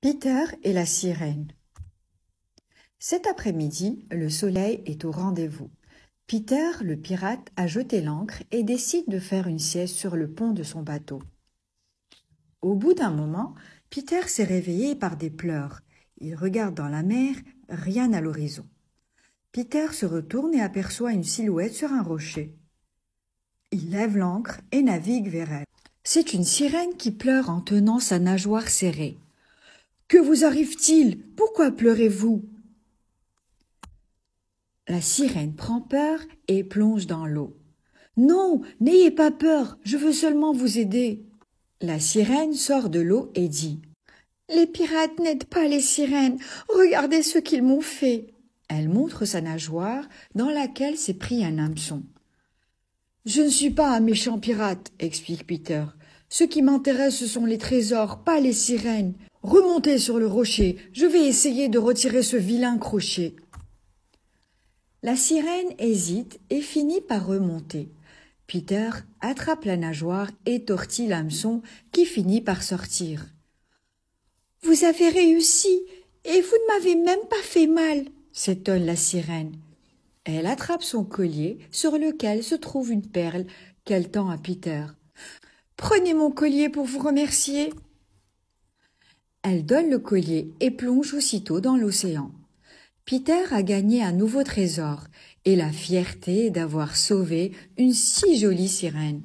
Peter et la sirène. Cet après-midi, le soleil est au rendez-vous. Peter, le pirate, a jeté l'ancre et décide de faire une sieste sur le pont de son bateau. Au bout d'un moment, Peter s'est réveillé par des pleurs. Il regarde dans la mer, rien à l'horizon. Peter se retourne et aperçoit une silhouette sur un rocher. Il lève l'ancre et navigue vers elle. C'est une sirène qui pleure en tenant sa nageoire serrée. Que vous arrive-t-il Pourquoi pleurez-vous La sirène prend peur et plonge dans l'eau. Non, n'ayez pas peur, je veux seulement vous aider. La sirène sort de l'eau et dit Les pirates n'aident pas les sirènes, regardez ce qu'ils m'ont fait. Elle montre sa nageoire dans laquelle s'est pris un hameçon. Je ne suis pas un méchant pirate, explique Peter. Ce qui m'intéresse, ce sont les trésors, pas les sirènes. Remontez sur le rocher, je vais essayer de retirer ce vilain crochet. La sirène hésite et finit par remonter. Peter attrape la nageoire et tortille l'hameçon qui finit par sortir. Vous avez réussi et vous ne m'avez même pas fait mal, s'étonne la sirène. Elle attrape son collier sur lequel se trouve une perle qu'elle tend à Peter. Prenez mon collier pour vous remercier. Elle donne le collier et plonge aussitôt dans l'océan. Peter a gagné un nouveau trésor et la fierté d'avoir sauvé une si jolie sirène.